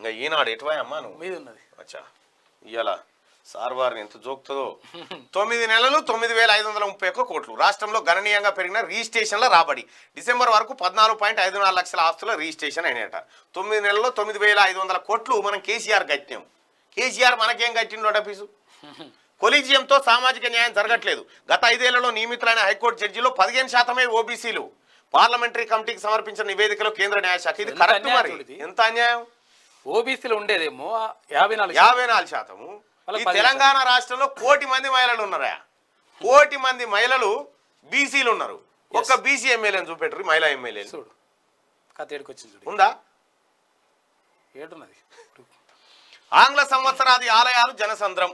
ఇంకా ఈనాడు అమ్మా నువ్వు మీద ఉన్నది అచ్చా ఇవాళ సార్ వారిని ఎంత జోక్తుందో తొమ్మిది నెలలు తొమ్మిది వేల ఐదు వందల ముప్పై ఒక్క కోట్లు రాష్ట్రంలో గణనీయంగా పెరిగిన రిజిస్ట్రేషన్ల రాబడి డిసెంబర్ వరకు పద్నాలుగు పాయింట్ ఐదు నాలుగు లక్షల ఆస్తుల రిజిస్ట్రేషన్ అయినట తొమ్మిది నెలల్లో తొమ్మిది వేల ఐదు వందల కోట్లు మనం కేసీఆర్ కట్టినాం కేసీఆర్ మనకేం కట్టిండో డబ్బీసు కొలీజియంతో సామాజిక న్యాయం జరగట్లేదు గత ఐదేళ్లలో నియమితులైన హైకోర్టు జడ్జిలో పదిహేను శాతమే ఓబీసీలు పార్లమెంటరీ కమిటీకి సమర్పించిన నివేదికలో కేంద్ర న్యాయశాఖ ఇది కరెక్ట్ మరి ఎంత అన్యాయం ఓబీసీలో ఉండేదేమో యాభై నాలుగు యాభై నాలుగు శాతము తెలంగాణ రాష్ట్రంలో కోటి మంది మహిళలు ఉన్నారా కోటి మంది మహిళలు బీసీలు ఉన్నారు ఒక్క బీసీ ఎమ్మెల్యేని చూపెట్టరు మహిళా ఎమ్మెల్యే చూడు కథ ఏడుకొచ్చింది చూడు ఉందా ఏడున్నది ఆంగ్ల సంవత్సరాది ఆలయాలు జనసంద్రం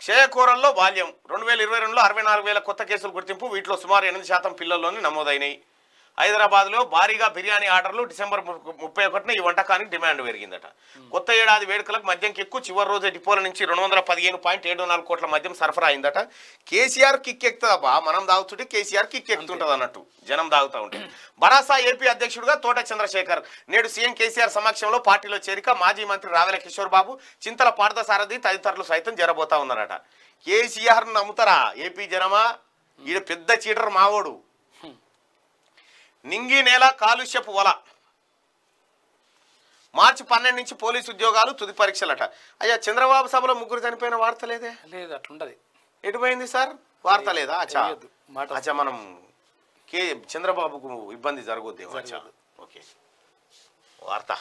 క్షయకూరల్లో బాల్యం రెండు వేల ఇరవై రెండులో అరవై నాలుగు వేల కొత్త కేసులు గుర్తింపు వీటిలో సుమారు ఎనిమిది శాతం పిల్లల్లోనే నమోదైనాయి హైదరాబాద్లో భారీగా బిర్యానీ ఆర్డర్లు డిసెంబర్ ముప్పై ఒకటిన ఈ వంటకానికి డిమాండ్ పెరిగిందట కొత్త ఏడాది వేడుకలకు మద్యం కిక్కు చివరి రోజు డిపోల నుంచి రెండు వందల పదిహేను పాయింట్ ఏడు నాలుగు కోట్ల మద్యం సరఫరా అయిందట కేసీఆర్ కిక్కెక్తుందబ్బా మనం దాగుతుంటే కేసీఆర్ కిక్కెక్తుంటుంది అన్నట్టు జనం దాగుతూ ఉంటే బరాసా ఏపీ అధ్యక్షుడిగా తోట చంద్రశేఖర్ నేడు సీఎం కేసీఆర్ సమక్షంలో పార్టీలో చేరిక మాజీ మంత్రి రావెల కిషోర్ బాబు చింతల పార్థ సారథి తదితరులు సైతం జరబోతా ఉన్నారట కేసీఆర్ నమ్ముతారా ఏపీ జనమా ఈ పెద్ద చీటర్ మావోడు నింగి నేల కాలుష్యపు వల మార్చి పన్నెండు నుంచి పోలీసు ఉద్యోగాలు తుది పరీక్షలట అయ్యా చంద్రబాబు సభలో ముగ్గురు చనిపోయిన వార్త లేదే లేదు అట్లుండదు ఎటుపోయింది సార్ వార్త లేదా అచ్చా మనం కే చంద్రబాబుకు ఇబ్బంది జరగొద్దేమో ఓకే వార్త